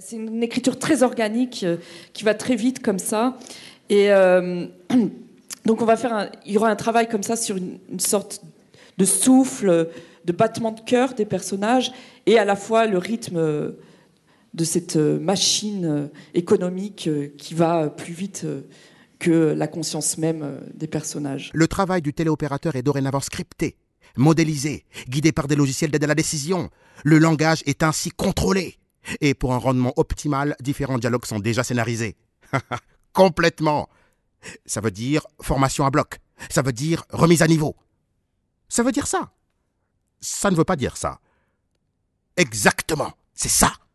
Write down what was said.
c'est une écriture très organique euh, qui va très vite comme ça. Et euh, donc on va faire, il y aura un travail comme ça sur une sorte de souffle, de battement de cœur des personnages et à la fois le rythme euh, de cette machine économique qui va plus vite que la conscience même des personnages. Le travail du téléopérateur est dorénavant scripté, modélisé, guidé par des logiciels d'aide à la décision. Le langage est ainsi contrôlé. Et pour un rendement optimal, différents dialogues sont déjà scénarisés. Complètement. Ça veut dire formation à bloc. Ça veut dire remise à niveau. Ça veut dire ça. Ça ne veut pas dire ça. Exactement. C'est ça.